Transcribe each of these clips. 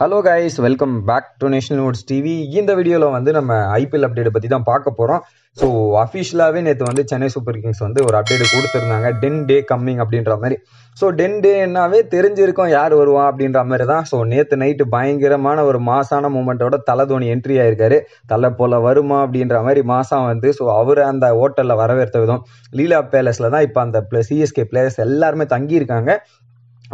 hello guys welcome back to national notes TV இந்த video வந்து நம்ம ஐபிஎல் அப்டேட்டை பற்றி தான் பார்க்க போகிறோம் ஸோ அஃபிஷியலாகவே நேற்று வந்து சென்னை சூப்பர் கிங்ஸ் வந்து ஒரு அப்டேட் கொடுத்துருந்தாங்க டென் டே கம்மிங் அப்படின்ற மாதிரி ஸோ டென் டேன்னாவே தெரிஞ்சிருக்கும் யார் வருவா அப்படின்ற மாதிரி தான் ஸோ நேற்று நைட்டு பயங்கரமான ஒரு மாசான மூமெண்ட்டோட தலை தோனி என்ட்ரி ஆயிருக்காரு தலை போல் வருமா அப்படின்ற மாதிரி மாசம் வந்து ஸோ அவர் அந்த ஹோட்டலில் வரவேற்ற விதம் லீலா பேலஸில் தான் இப்போ அந்த சிஎஸ்கே பிளேயர்ஸ் எல்லாருமே தங்கியிருக்காங்க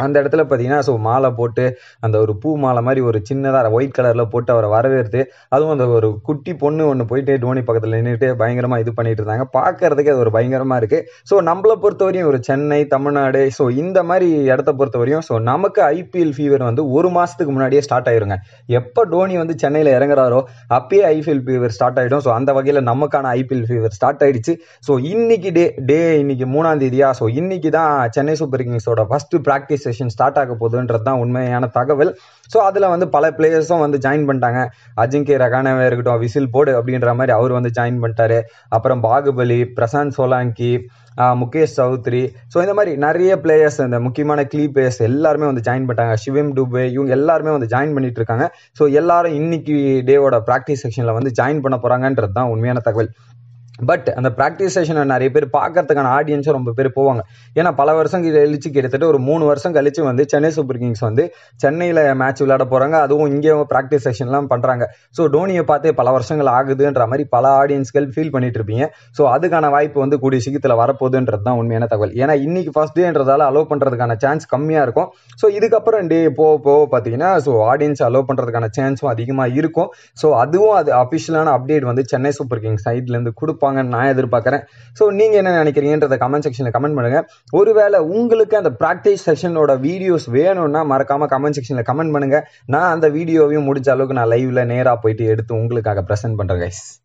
அந்த இடத்துல பார்த்தீங்கன்னா ஸோ மாலை போட்டு அந்த ஒரு பூ மாலை மாதிரி ஒரு சின்னதாக ஒயிட் கலரில் போட்டு அவரை வரவேற்று அதுவும் அந்த ஒரு குட்டி பொண்ணு ஒன்று போயிட்டு டோனி பக்கத்தில் நின்றுட்டு பயங்கரமாக இது பண்ணிட்டு இருந்தாங்க பார்க்கறதுக்கு அது ஒரு பயங்கரமாக இருக்குது ஸோ நம்மளை பொறுத்த வரையும் ஒரு சென்னை தமிழ்நாடு ஸோ இந்த மாதிரி இடத்த பொறுத்த வரையும் ஸோ நமக்கு ஐபிஎல் ஃபீவர் வந்து ஒரு மாதத்துக்கு முன்னாடியே ஸ்டார்ட் ஆயிருங்க எப்போ டோனி வந்து சென்னையில் இறங்குறாரோ அப்பயே ஐபிஎல் ஃபீவர் ஸ்டார்ட் ஆகிடும் ஸோ அந்த வகையில் நமக்கான ஐபிஎல் ஃபீவர் ஸ்டார்ட் ஆகிடுச்சு ஸோ இன்னைக்கு டே டே இன்னைக்கு மூணாம் தேதியா ஸோ இன்னைக்கு தான் சென்னை சூப்பர் கிங்ஸோட ஃபஸ்ட்டு ப்ராக்டிஸ் செஷன் ஸ்டார்ட் ஆக போகுதுன்றது தான் உண்மையான தகவல் ஸோ அதில் வந்து பல பிளேயர்ஸும் வந்து ஜாயின் பண்ணிட்டாங்க அஜிங்கே ரகானவே இருக்கட்டும் விசில் போடு அப்படின்ற மாதிரி அவர் வந்து ஜாயின் பண்ணிட்டாரு அப்புறம் பாகுபலி பிரசாந்த் சோலாங்கி முகேஷ் சௌத்ரி ஸோ இந்த மாதிரி நிறைய பிளேயர்ஸ் இந்த முக்கியமான கிளீ பிளேயர்ஸ் எல்லாருமே வந்து ஜாயின் பண்ணிட்டாங்க சிவம் டூபே இவங்க எல்லாருமே வந்து ஜாயின் பண்ணிட்டு இருக்காங்க ஸோ எல்லாரும் இன்னைக்கு டேவோட ப்ராக்டிஸ் செக்ஷனில் வந்து ஜாயின் பண்ண போகிறாங்கன்றது தான் உண்மையான தகவல் பட் அந்த ப்ராக்டிஸ் செஷனை நிறைய பேர் பார்க்கறதுக்கான ஆடியன்ஸும் ரொம்ப பேர் போவாங்க ஏன்னா பல வருஷம் கழிச்சு கிட்டத்தட்ட ஒரு மூணு வருஷம் கழிச்சு வந்து சென்னை சூப்பர் கிங்ஸ் வந்து சென்னையில் மேட்ச் விளையாட போகிறாங்க அதுவும் இங்கே ப்ராக்டிஸ் செஷன்லாம் பண்ணுறாங்க ஸோ டோனியை பார்த்து பல வருஷங்கள் ஆகுதுன்ற மாதிரி பல ஆடியன்ஸ்கள் ஃபீல் பண்ணிட்டு இருப்பீங்க ஸோ அதுக்கான வாய்ப்பு வந்து கூடிய சீக்கிரத்தில் வரப்போகுதுன்றது தான் உண்மையான தகவல் ஏன்னா இன்னைக்கு ஃபர்ஸ்ட் டேன்றதால அலோவ் பண்ணுறதுக்கான சான்ஸ் கம்மியாக இருக்கும் ஸோ இதுக்கப்புறம் டே போக போக பார்த்தீங்கன்னா ஸோ ஆடியன்ஸ் அலோவ் பண்ணுறதுக்கான சான்ஸும் அதிகமாக இருக்கும் ஸோ அதுவும் அது அஃபிஷியலான அப்டேட் வந்து சென்னை சூப்பர் கிங்ஸ் சைட்லேருந்து கொடுப்பாங்க பண்ணுவாங்கன்னு நான் எதிர்பார்க்குறேன் ஸோ நீங்கள் என்ன நினைக்கிறீங்கன்றத கமெண்ட் செக்ஷனில் கமெண்ட் பண்ணுங்கள் ஒருவேளை உங்களுக்கு அந்த ப்ராக்டிஸ் செஷனோட வீடியோஸ் வேணும்னா மறக்காமல் கமெண்ட் செக்ஷனில் கமெண்ட் பண்ணுங்கள் நான் அந்த வீடியோவையும் முடிஞ்ச அளவுக்கு நான் லைவில் நேராக போயிட்டு எடுத்து உங்களுக்காக ப்ரெசென்ட் பண்ணுறேன் கைஸ்